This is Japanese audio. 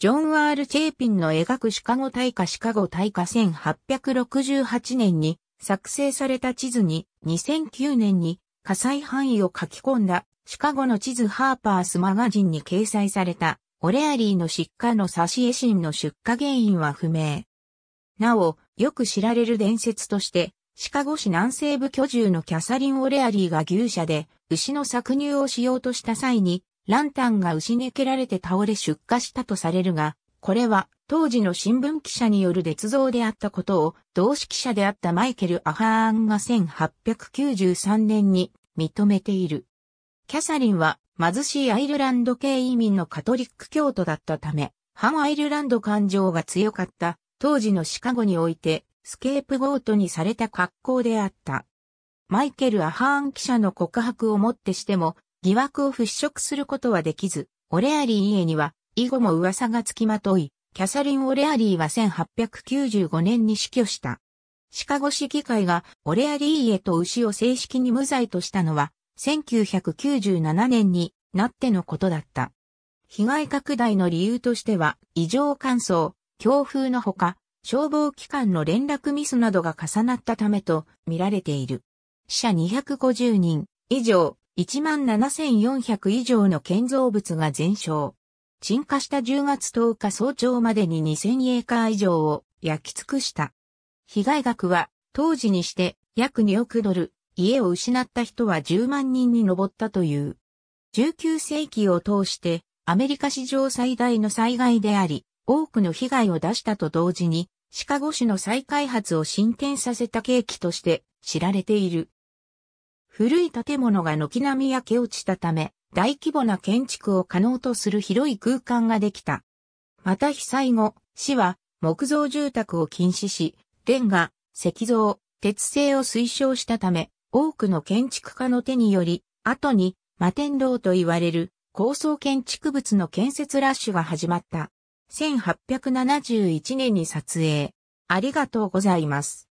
ジョン・アール・チェーピンの描くシカゴ大火シカゴ大火1868年に作成された地図に2009年に火災範囲を書き込んだシカゴの地図ハーパースマガジンに掲載されたオレアリーの失火の差し絵心の出火原因は不明。なお、よく知られる伝説として、シカゴ市南西部居住のキャサリン・オレアリーが牛舎で牛の搾乳をしようとした際にランタンが牛にけられて倒れ出火したとされるが、これは当時の新聞記者による捏造であったことを同志記者であったマイケル・アハーンが1893年に認めている。キャサリンは貧しいアイルランド系移民のカトリック教徒だったため、反アイルランド感情が強かった当時のシカゴにおいてスケープゴートにされた格好であった。マイケル・アハーン記者の告白をもってしても疑惑を払拭することはできず、オレアリー家には、以後も噂がつきまとい、キャサリン・オレアリーは1895年に死去した。シカゴ市議会がオレアリー家と牛を正式に無罪としたのは、1997年になってのことだった。被害拡大の理由としては、異常乾燥、強風のほか、消防機関の連絡ミスなどが重なったためと見られている。死者250人以上、17,400以上の建造物が全焼。鎮火した10月10日早朝までに2000エーカー以上を焼き尽くした。被害額は当時にして約2億ドル、家を失った人は10万人に上ったという。19世紀を通してアメリカ史上最大の災害であり、多くの被害を出したと同時に、シカゴ市の再開発を進展させた契機として知られている。古い建物が軒並み焼け落ちたため、大規模な建築を可能とする広い空間ができた。また被災後、市は木造住宅を禁止し、レンガ、石像、鉄製を推奨したため、多くの建築家の手により、後に摩天楼と言われる高層建築物の建設ラッシュが始まった。1871年に撮影。ありがとうございます。